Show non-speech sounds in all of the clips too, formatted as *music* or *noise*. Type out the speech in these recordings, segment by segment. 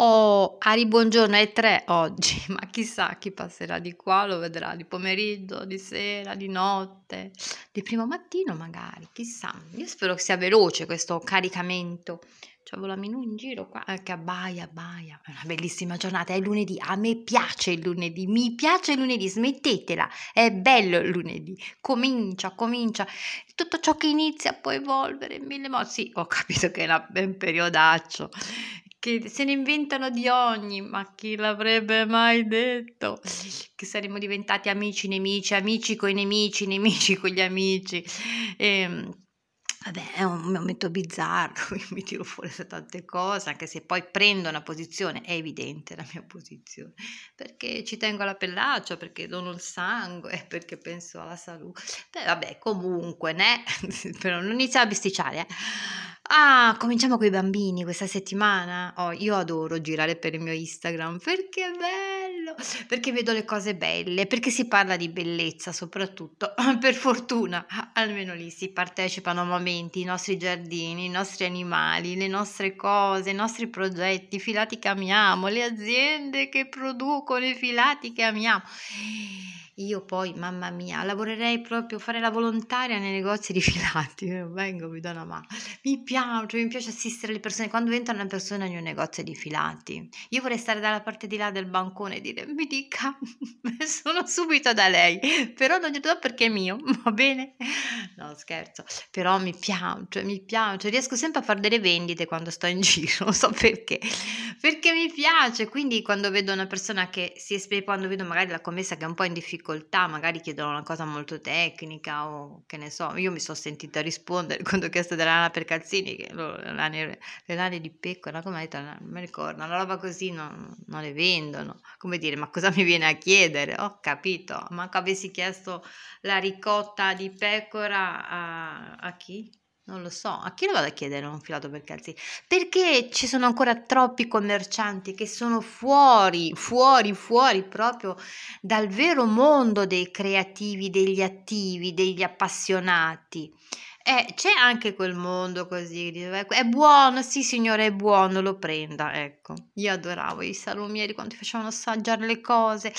Oh, Ari Buongiorno è 3 oggi, *laughs* ma chissà chi passerà di qua, lo vedrà di pomeriggio, di sera, di notte, di primo mattino magari, chissà. Io spero che sia veloce questo caricamento. C'avevo la Minù in giro qua, eh, che abbaia, abbaia. È una bellissima giornata, è lunedì, a me piace il lunedì, mi piace il lunedì, smettetela, è bello il lunedì. Comincia, comincia, tutto ciò che inizia può evolvere in mille modi. Sì, ho capito che è un periodaccio che se ne inventano di ogni, ma chi l'avrebbe mai detto? Che saremmo diventati amici, nemici, amici con i nemici, nemici con gli amici. E, ehm, vabbè è un momento bizzarro, *laughs* mi tiro fuori da tante cose, anche se poi prendo una posizione, è evidente la mia posizione, perché ci tengo alla pellaccia, perché dono il sangue, *laughs* perché penso alla salute, Beh, vabbè comunque, né? *laughs* però non iniziamo a bisticciare, eh? Ah, cominciamo con i bambini questa settimana. Oh, io adoro girare per il mio Instagram perché è bello bello, perché vedo le cose belle, perché si parla di bellezza soprattutto. *laughs* Per fortuna, almeno lì si partecipano a momenti, i nostri giardini, i nostri animali, le nostre cose, i nostri progetti, i filati che amiamo, le aziende che producono i filati che amiamo. Io poi, mamma mia, lavorerei proprio fare la volontaria nei negozi rifilati. Io vengo, mi do una mano. Mi piace, cioè, mi piace assistere le persone. Quando entra una persona in un negozio di filati, io vorrei stare dalla parte di là del bancone e dire: Mi dica, *laughs* sono subito da lei, però non glielo do perché è mio, *laughs* va bene? No, scherzo, però mi piace, mi piace. Riesco sempre a fare delle vendite quando sto in giro, non so perché perché mi piace, quindi quando vedo una persona che si esprime, quando vedo magari la commessa che è un po' in difficoltà, magari chiedono una cosa molto tecnica o che ne so, io mi sono sentita rispondere *laughs* quando ho chiesto della lana per calzini, che, le, lane, le lane di pecora, come ha detto, non mi ricordo, una roba così non, non le vendono, come dire, ma cosa mi viene a chiedere? Ho oh, capito, manco avessi chiesto la ricotta di pecora a, a chi? Non lo so, a chi lo vado a chiedere un filato per calzini? Perché ci sono ancora troppi commercianti che sono fuori, fuori, fuori proprio dal vero mondo dei creativi, degli attivi, degli appassionati. E c'è anche quel mondo così, ecco, è buono, sì signore è buono, lo prenda, ecco. Io adoravo i salumieri quando ti facevano assaggiare le cose.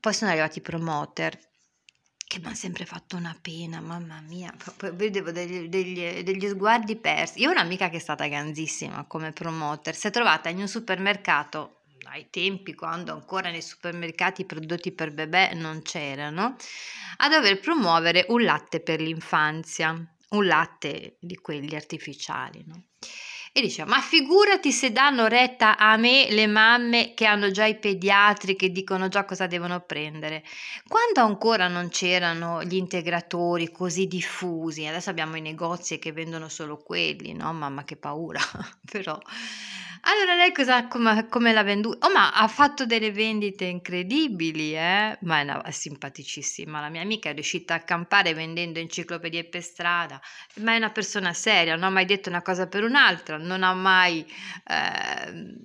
Poi sono arrivati i promoter che mi ha sempre fatto una pena, mamma mia, poi vedevo degli, degli, degli sguardi persi. Io ho un'amica che è stata grandissima come promoter, si è trovata in un supermercato ai tempi quando ancora nei supermercati i prodotti per bebè non c'erano, a dover promuovere un latte per l'infanzia, un latte di quelli artificiali, no? e dice ma figurati se danno retta a me le mamme che hanno già i pediatri che dicono già cosa devono prendere quando ancora non c'erano gli integratori così diffusi adesso abbiamo i negozi che vendono solo quelli no mamma che paura *laughs* però allora lei cosa, come, come l'ha venduta? Oh, ma ha fatto delle vendite incredibili, eh? Ma è, una, è simpaticissima. La mia amica è riuscita a campare vendendo enciclopedie per strada, ma è una persona seria, non ha mai detto una cosa per un'altra, non ha mai... Eh,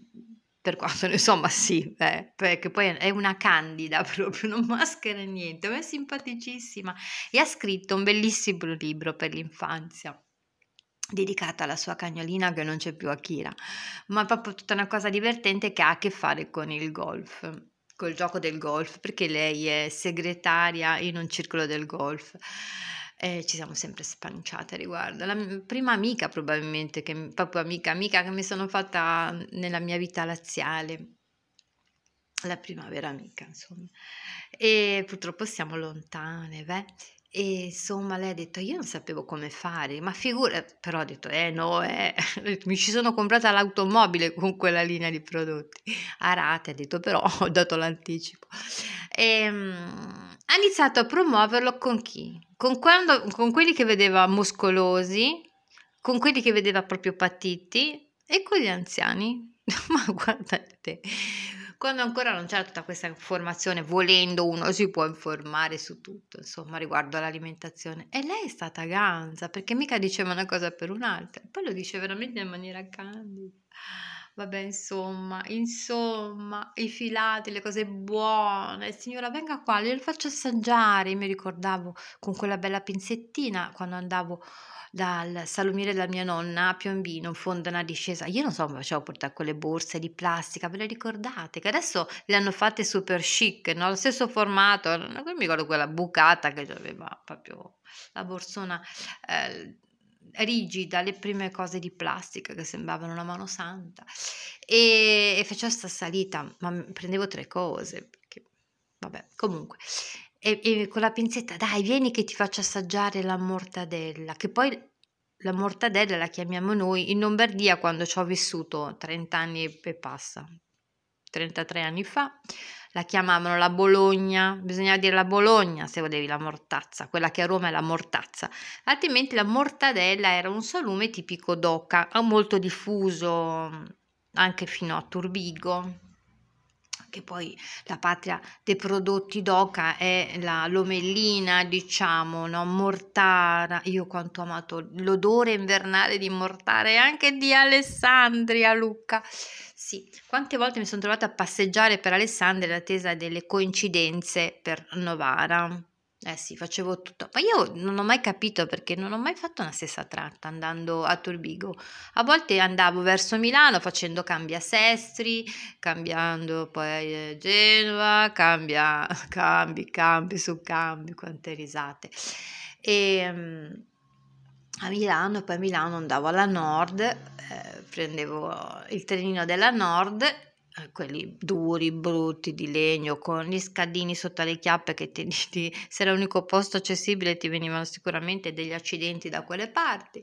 per quanto insomma sì, beh, perché poi è una candida *laughs* proprio, non maschera niente, ma è simpaticissima e ha scritto un bellissimo libro per l'infanzia dedicata alla sua cagnolina che non c'è più Akira, ma proprio tutta una cosa divertente che ha a che fare con il golf, col gioco del golf, perché lei è segretaria in un circolo del golf. Eh, ci siamo sempre spanciate riguardo. La prima amica, probabilmente, che, proprio amica, amica che mi sono fatta nella mia vita laziale, la primavera amica, insomma. E purtroppo siamo lontane, beh. E insomma lei ha detto io non sapevo come fare, ma figura, però ha detto eh no, eh. *laughs* mi ci sono comprata l'automobile con quella linea di prodotti. A rate ha detto però *laughs* ho dato l'anticipo. E, um, ha iniziato a promuoverlo con chi? Con, quando, con quelli che vedeva muscolosi, con quelli che vedeva proprio patiti e con gli anziani. *laughs* ma guardate, quando ancora non c'era tutta questa informazione, volendo uno si può informare su tutto, insomma, riguardo all'alimentazione. E lei è stata ganza, perché mica diceva una cosa per un'altra, poi lo dice veramente in maniera candida. Vabbè, insomma, insomma, i filati, le cose buone. Signora, venga qua, le faccio assaggiare. mi ricordavo con quella bella pinzettina quando andavo dal salumiere della mia nonna a Piombino, in fondo a una discesa. Io non so, mi facevo portare quelle borse di plastica, ve le ricordate? Che adesso le hanno fatte super chic, no? Lo stesso formato, non mi ricordo quella bucata che aveva proprio la borsona eh, rigida le prime cose di plastica che sembravano una mano santa e, e facevo sta salita, ma prendevo tre cose, perché, vabbè, comunque. E, e con la pinzetta, dai, vieni che ti faccio assaggiare la mortadella, che poi la mortadella la chiamiamo noi in Lombardia quando ci ho vissuto 30 anni e passa, 33 anni fa, la chiamavano la Bologna, bisognava dire la Bologna se volevi la mortazza, quella che a Roma è la mortazza, altrimenti la mortadella era un salume tipico d'oca, eh, molto diffuso mm, anche fino a Turbigo, che poi la patria dei prodotti d'oca è la lomellina, diciamo, no? mortara. Io quanto ho amato l'odore invernale di mortara e anche di Alessandria, Luca. Sì, quante volte mi sono trovata a passeggiare per Alessandria in attesa delle coincidenze per Novara. Eh sì, facevo tutto. Ma io non ho mai capito perché non ho mai fatto la stessa tratta andando a Turbigo. A volte andavo verso Milano facendo cambia Sestri, cambiando poi eh, Genova, cambia, *laughs* cambi, cambi su cambi, quante risate. E ehm, a Milano e poi a Milano andavo alla Nord, eh, prendevo il trenino della Nord eh, quelli duri, brutti, di legno, con gli scadini sotto le chiappe che ti, ti, *laughs* se era l'unico posto accessibile ti venivano sicuramente degli accidenti da quelle parti.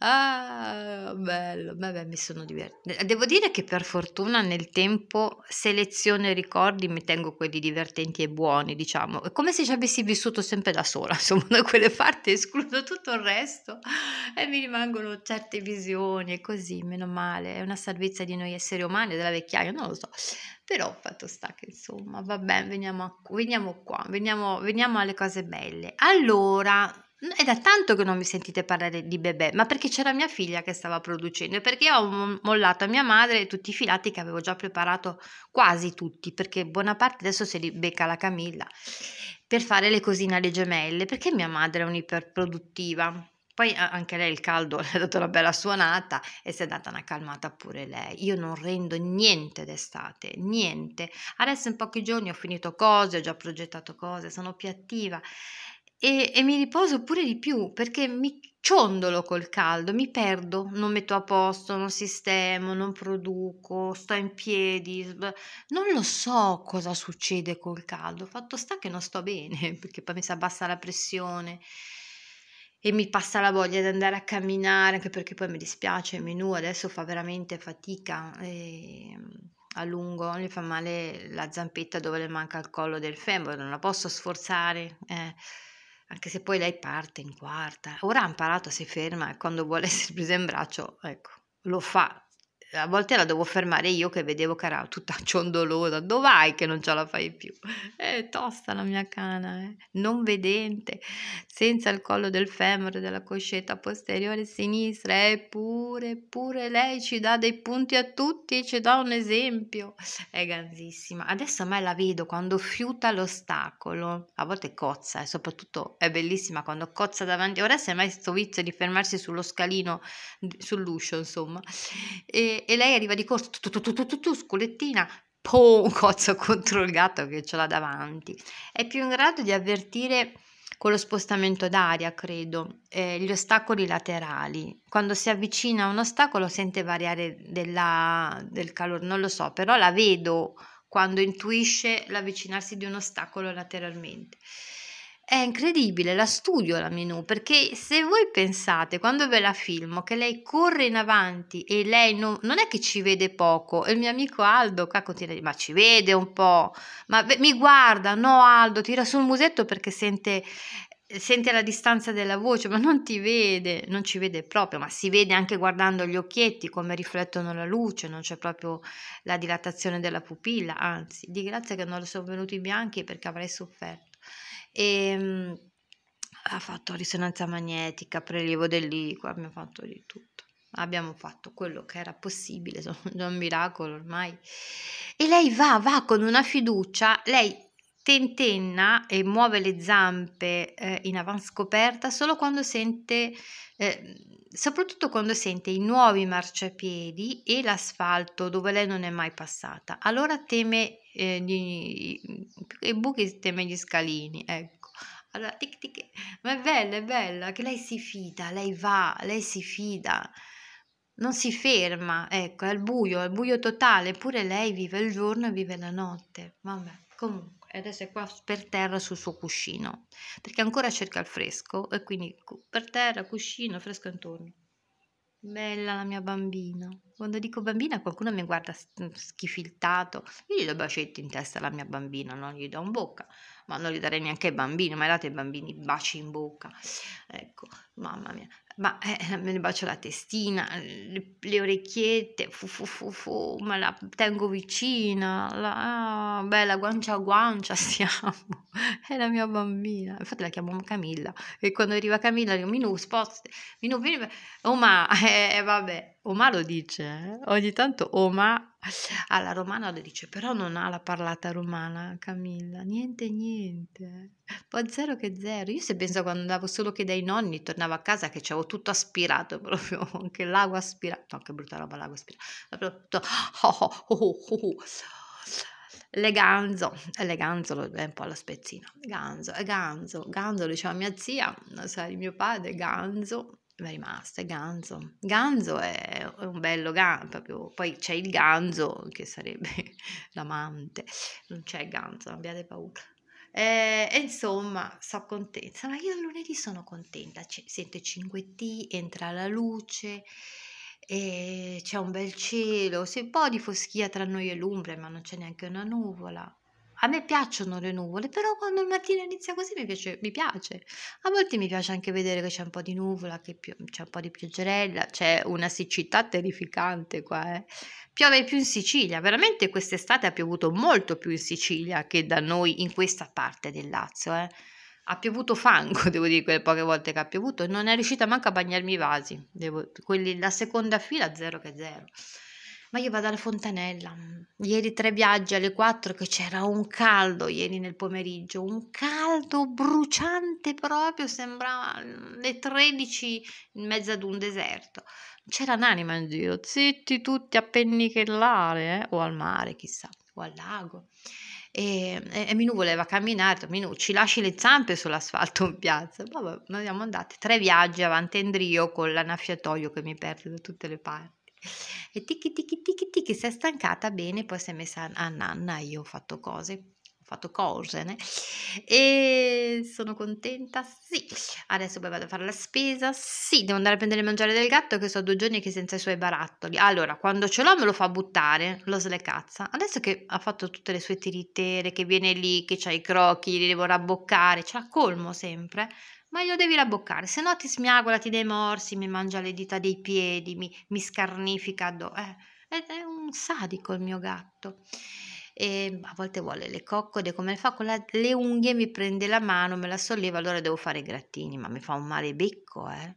Ah, bello, vabbè, mi sono divertita. Devo dire che per fortuna nel tempo selezione ricordi, mi tengo quelli divertenti e buoni, diciamo. È come se ci avessi vissuto sempre da sola, *laughs* insomma, da quelle parti escludo tutto il resto e mi rimangono certe visioni e così, meno male. È una salvezza di noi esseri umani, della vecchiaia contrario, non lo so. Però fatto sta che insomma, vabbè, veniamo, veniamo qua, veniamo, veniamo alle cose belle. Allora, è da tanto che non mi sentite parlare di bebè, ma perché c'era mia figlia che stava producendo e perché ho mollato a mia madre tutti i filati che avevo già preparato, quasi tutti, perché buona parte adesso se li becca la Camilla, per fare le cosine alle gemelle, perché mia madre è un'iperproduttiva poi anche lei il caldo *laughs* le ha dato una bella suonata e si è data una calmata pure lei. Io non rendo niente d'estate, niente. Adesso in pochi giorni ho finito cose, ho già progettato cose, sono più attiva e, e mi riposo pure di più perché mi ciondolo col caldo, mi perdo, non metto a posto, non sistemo, non produco, sto in piedi, non lo so cosa succede col caldo, fatto sta che non sto bene *laughs* perché poi mi si abbassa la pressione e mi passa la voglia di andare a camminare, anche perché poi mi dispiace, il menù adesso fa veramente fatica ehm, a lungo, mi fa male la zampetta dove le manca il collo del femore, non la posso sforzare. Eh anche se poi lei parte in quarta. Ora ha imparato, si ferma e quando vuole *laughs* essere presa in braccio, ecco, lo fa, a volte la devo fermare io che vedevo che era tutta *laughs* ciondolosa, dov'hai che non ce la fai più? È eh, tosta la mia cana, eh? non vedente, senza il collo del femore, della coscetta posteriore sinistra, eppure, eh, eppure lei ci dà dei punti a tutti e ci dà un esempio, è gansissima. Adesso mai la vedo quando fiuta l'ostacolo, a volte cozza e eh, soprattutto è bellissima quando cozza davanti, ora se mai sto vizio di fermarsi sullo scalino, sull'uscio insomma, e e, lei arriva di corso, tu, tu, tu, tu, tu, sculettina, po' un *laughs* cozzo contro il gatto che ce l'ha davanti. È più in grado di avvertire con lo spostamento d'aria, credo, eh, gli ostacoli laterali. Quando si avvicina a un ostacolo sente variare della, del calore, non lo so, però la vedo quando intuisce l'avvicinarsi di un ostacolo lateralmente. È incredibile, la studio la menu perché se voi pensate quando ve la filmo che lei corre in avanti e lei non, non è che ci vede poco, e il mio amico Aldo qua continua a dire ma ci vede un po', ma mi guarda, no Aldo, tira sul musetto perché sente, sente la distanza della voce, ma non ti vede, non ci vede proprio, ma si vede anche guardando gli occhietti come riflettono la luce, non c'è proprio la dilatazione della pupilla, anzi di grazia che non sono venuti bianchi perché avrei sofferto e ehm, ha fatto risonanza magnetica, prelievo dell'IQA, abbiamo fatto di tutto. Abbiamo fatto quello che era possibile, sono *laughs* un miracolo ormai. E lei va, va con una fiducia, lei tentenna e muove le zampe eh, in scoperta solo quando sente, eh, soprattutto quando sente i nuovi marciapiedi e l'asfalto dove lei non è mai passata. Allora teme gli, i buchi teme gli scalini, ecco. Allora, tic tic, ma è bella, è bella, che lei si fida, lei va, lei si fida, non si ferma, ecco, è al buio, è al buio totale, eppure lei vive il giorno e vive la notte, vabbè, comunque adesso è qua per terra sul suo cuscino perché ancora cerca il fresco e quindi per terra, cuscino, fresco intorno. Bella la mia bambina. Quando dico bambina qualcuno mi guarda mhmm, schifiltato, io gli do bacetti in testa alla mia bambina, non gli do in bocca, ma non gli darei neanche ai bambini, mai date ai bambini baci in bocca, ecco, mamma mia, ma eh, me ne bacio la testina, le, le orecchiette, fu, fu, fu, fu, ma la tengo vicina, la, ah, bella guancia a guancia *laughs* siamo, è la mia bambina, infatti la chiamo Camilla, e quando arriva Camilla dico, Minu, sposta, Minu, vieni, oh ma, eh, vabbè, Oma lo dice, eh? ogni tanto Oma alla romana lo dice, però non ha la parlata romana Camilla, niente niente, poi zero che zero. Io se penso quando andavo solo che dai nonni, tornavo a casa che c'avevo tutto aspirato proprio, anche l'ago aspirato, no che brutta roba l'ago aspirato, proprio tutto, oh, oh, oh, Leganzo, Leganzo è un po' alla spezzina, Ganzo, Ganzo, Ganzo diceva mia zia, sai, mio padre, Ganzo, è rimasta, è Ganzo. Ganzo è, è un bello ganzo, proprio. poi c'è il Ganzo che sarebbe *laughs* l'amante, non c'è Ganzo, non abbiate paura. E, eh, e insomma, sono contenta. Ma io lunedì sono contenta, C- sente 5T, entra la luce, c'è un bel cielo, c'è un po' di foschia tra noi e l'Umbria, ma non c'è neanche una nuvola. A me piacciono le nuvole, però quando il mattino inizia così mi piace, mi piace. A volte mi piace anche vedere che c'è un po' di nuvola, che c'è un po' di pioggerella, c'è una siccità terrificante qua. Eh. Piove più in Sicilia, veramente quest'estate ha piovuto molto più in Sicilia che da noi in questa parte del Lazio. Eh. Ha piovuto fango, *laughs* devo dire, quelle poche volte che ha piovuto, non è riuscita manco a bagnarmi i vasi. Devo, quelli, la seconda fila 0 che 0 ma io vado alla fontanella. Mm. Ieri tre viaggi alle quattro che c'era un caldo ieri nel pomeriggio, un caldo bruciante proprio, sembrava mm, le 13 in mezzo ad un deserto. C'era un'anima in giro, zitti tutti a pennichellare eh? o al mare, chissà, o al lago. E, e, e Minu voleva camminare, Minu ci lasci le zampe sull'asfalto in piazza, vabbè, noi siamo andati tre viaggi avanti a Andrio con l'annaffiatoio che mi perde da tutte le parti. E tiki tiki tiki tiki, si è stancata bene, poi si è messa a nanna, io ho fatto cose, ho fatto cose, né? e sono contenta, sì. Adesso poi vado a fare la spesa, sì, devo andare a prendere il mangiare del gatto che so due giorni che senza i suoi barattoli. Allora, quando ce l'ho me lo fa buttare, lo slecazza. Adesso che ha fatto tutte le sue tiritere, che viene lì, che c'ha i crocchi, li devo rabboccare, ce l'ha colmo sempre, ma glielo devi rabboccare, se no ti smiagola, ti dai morsi, mi mangia le dita dei piedi, mi, mi scarnifica addosso. Eh, è, è un sadico il mio gatto. E a volte vuole le coccode, come fa con la, le unghie, mi prende la mano, me la solleva, allora devo fare i grattini, ma mi fa un male becco, eh.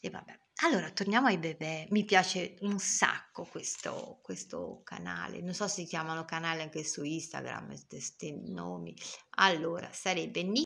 E vabbè. Allora, torniamo ai bebè. Mi piace un sacco questo, questo canale. Non so se si chiamano canale anche su Instagram, questi nomi. Allora, sarebbe